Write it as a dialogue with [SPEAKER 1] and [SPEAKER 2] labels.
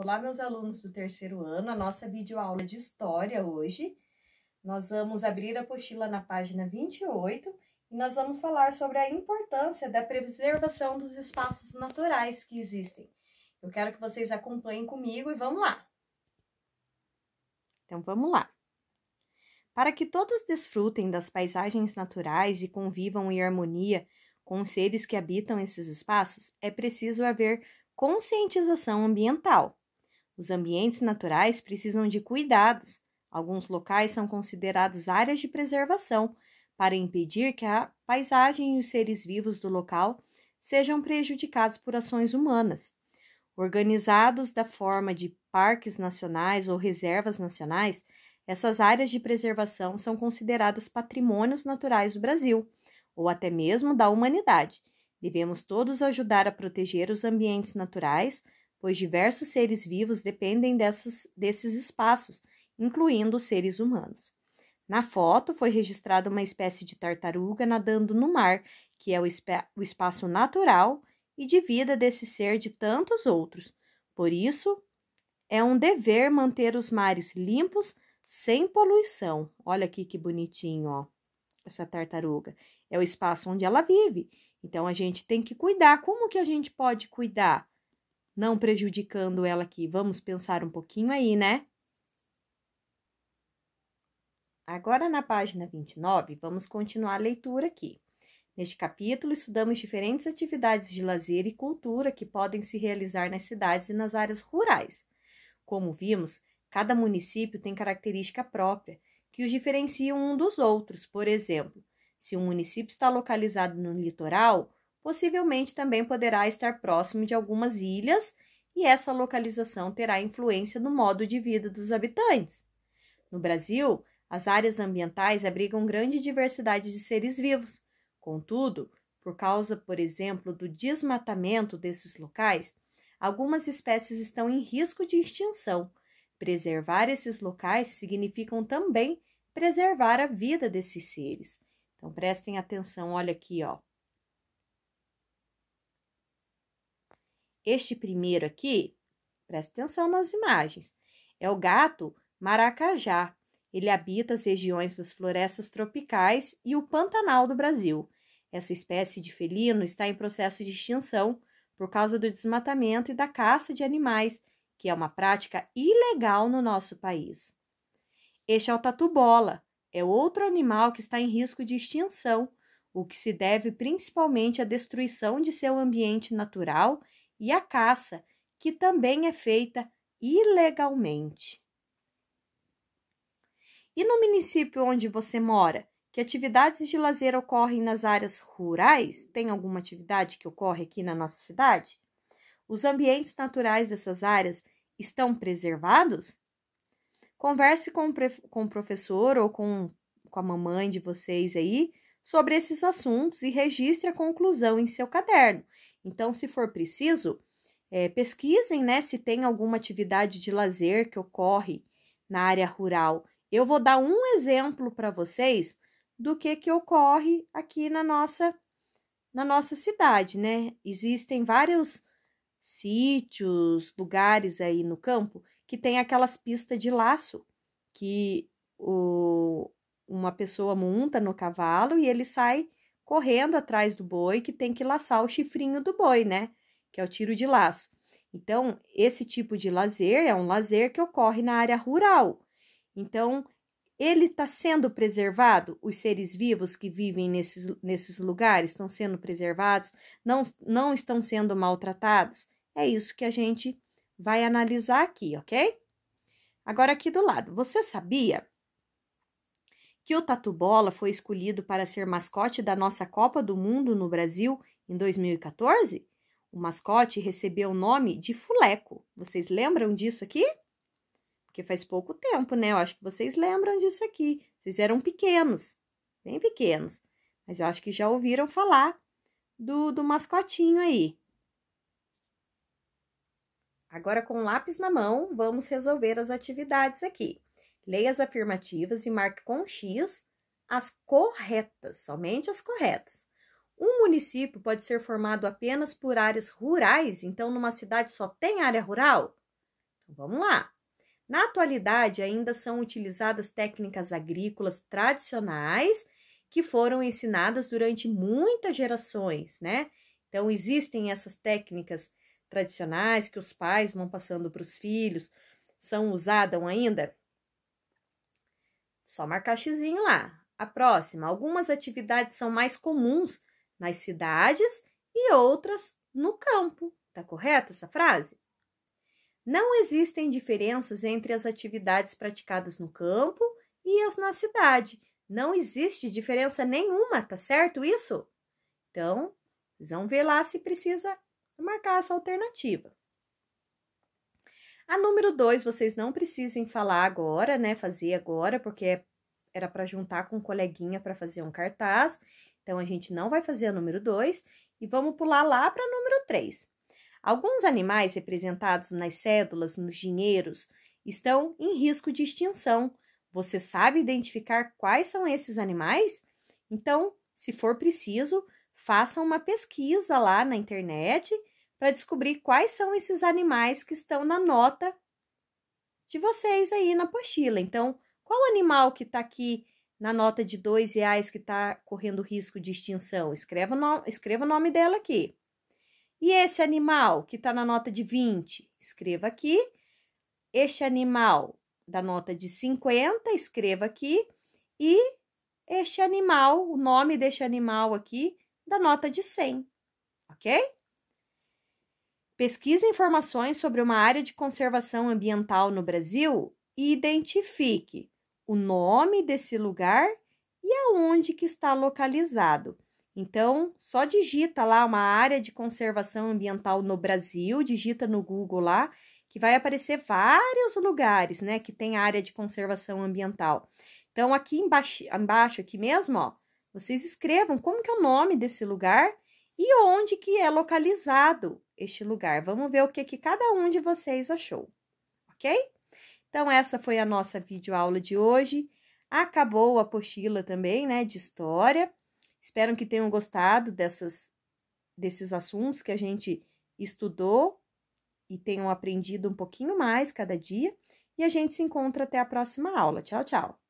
[SPEAKER 1] Olá, meus alunos do terceiro ano, a nossa videoaula de História hoje. Nós vamos abrir a apostila na página 28 e nós vamos falar sobre a importância da preservação dos espaços naturais que existem. Eu quero que vocês acompanhem comigo e vamos lá! Então, vamos lá! Para que todos desfrutem das paisagens naturais e convivam em harmonia com os seres que habitam esses espaços, é preciso haver conscientização ambiental. Os ambientes naturais precisam de cuidados. Alguns locais são considerados áreas de preservação para impedir que a paisagem e os seres vivos do local sejam prejudicados por ações humanas. Organizados da forma de parques nacionais ou reservas nacionais, essas áreas de preservação são consideradas patrimônios naturais do Brasil, ou até mesmo da humanidade. Devemos todos ajudar a proteger os ambientes naturais pois diversos seres vivos dependem dessas, desses espaços, incluindo os seres humanos. Na foto foi registrada uma espécie de tartaruga nadando no mar, que é o, o espaço natural e de vida desse ser de tantos outros. Por isso, é um dever manter os mares limpos, sem poluição. Olha aqui que bonitinho, ó. Essa tartaruga é o espaço onde ela vive. Então a gente tem que cuidar. Como que a gente pode cuidar? não prejudicando ela aqui. Vamos pensar um pouquinho aí, né? Agora, na página 29, vamos continuar a leitura aqui. Neste capítulo, estudamos diferentes atividades de lazer e cultura que podem se realizar nas cidades e nas áreas rurais. Como vimos, cada município tem característica própria que os diferenciam um dos outros. Por exemplo, se um município está localizado no litoral, possivelmente também poderá estar próximo de algumas ilhas e essa localização terá influência no modo de vida dos habitantes. No Brasil, as áreas ambientais abrigam grande diversidade de seres vivos. Contudo, por causa, por exemplo, do desmatamento desses locais, algumas espécies estão em risco de extinção. Preservar esses locais significa também preservar a vida desses seres. Então prestem atenção, olha aqui, ó. Este primeiro aqui, preste atenção nas imagens, é o gato maracajá. Ele habita as regiões das florestas tropicais e o Pantanal do Brasil. Essa espécie de felino está em processo de extinção por causa do desmatamento e da caça de animais, que é uma prática ilegal no nosso país. Este é o tatu-bola, é outro animal que está em risco de extinção, o que se deve principalmente à destruição de seu ambiente natural e a caça, que também é feita ilegalmente. E no município onde você mora, que atividades de lazer ocorrem nas áreas rurais? Tem alguma atividade que ocorre aqui na nossa cidade? Os ambientes naturais dessas áreas estão preservados? Converse com, com o professor ou com, com a mamãe de vocês aí sobre esses assuntos e registre a conclusão em seu caderno. Então, se for preciso, é, pesquisem né, se tem alguma atividade de lazer que ocorre na área rural. Eu vou dar um exemplo para vocês do que, que ocorre aqui na nossa, na nossa cidade, né? Existem vários sítios, lugares aí no campo que tem aquelas pistas de laço que o, uma pessoa monta no cavalo e ele sai correndo atrás do boi que tem que laçar o chifrinho do boi, né? Que é o tiro de laço. Então, esse tipo de lazer é um lazer que ocorre na área rural. Então, ele está sendo preservado? Os seres vivos que vivem nesses, nesses lugares estão sendo preservados? Não, não estão sendo maltratados? É isso que a gente vai analisar aqui, ok? Agora, aqui do lado, você sabia que o Tatu Bola foi escolhido para ser mascote da nossa Copa do Mundo no Brasil em 2014? O mascote recebeu o nome de Fuleco. Vocês lembram disso aqui? Porque faz pouco tempo, né? Eu acho que vocês lembram disso aqui. Vocês eram pequenos, bem pequenos. Mas eu acho que já ouviram falar do, do mascotinho aí. Agora, com o lápis na mão, vamos resolver as atividades aqui. Leia as afirmativas e marque com X as corretas, somente as corretas. Um município pode ser formado apenas por áreas rurais, então numa cidade só tem área rural? Então, vamos lá. Na atualidade, ainda são utilizadas técnicas agrícolas tradicionais que foram ensinadas durante muitas gerações, né? Então, existem essas técnicas tradicionais que os pais vão passando para os filhos, são usadas ainda só marcar xizinho lá. A próxima, algumas atividades são mais comuns nas cidades e outras no campo. Tá correta essa frase? Não existem diferenças entre as atividades praticadas no campo e as na cidade. Não existe diferença nenhuma, tá certo isso? Então, vocês vão ver lá se precisa marcar essa alternativa. A número 2, vocês não precisem falar agora, né? Fazer agora, porque é, era para juntar com um coleguinha para fazer um cartaz. Então, a gente não vai fazer a número 2 e vamos pular lá para a número 3. Alguns animais representados nas cédulas, nos dinheiros, estão em risco de extinção. Você sabe identificar quais são esses animais? Então, se for preciso, façam uma pesquisa lá na internet para descobrir quais são esses animais que estão na nota de vocês aí na apostila. Então, qual animal que está aqui na nota de dois reais que está correndo risco de extinção? Escreva o, nome, escreva o nome dela aqui. E esse animal que está na nota de 20? Escreva aqui. Este animal da nota de 50, escreva aqui. E este animal, o nome deste animal aqui, da nota de 100, ok? Pesquise informações sobre uma área de conservação ambiental no Brasil e identifique o nome desse lugar e aonde que está localizado. Então, só digita lá uma área de conservação ambiental no Brasil, digita no Google lá, que vai aparecer vários lugares, né, que tem área de conservação ambiental. Então, aqui embaixo, embaixo aqui mesmo, ó, vocês escrevam como que é o nome desse lugar e onde que é localizado este lugar. Vamos ver o que, que cada um de vocês achou, ok? Então, essa foi a nossa videoaula de hoje. Acabou a apostila também, né, de história. Espero que tenham gostado dessas, desses assuntos que a gente estudou e tenham aprendido um pouquinho mais cada dia. E a gente se encontra até a próxima aula. Tchau, tchau!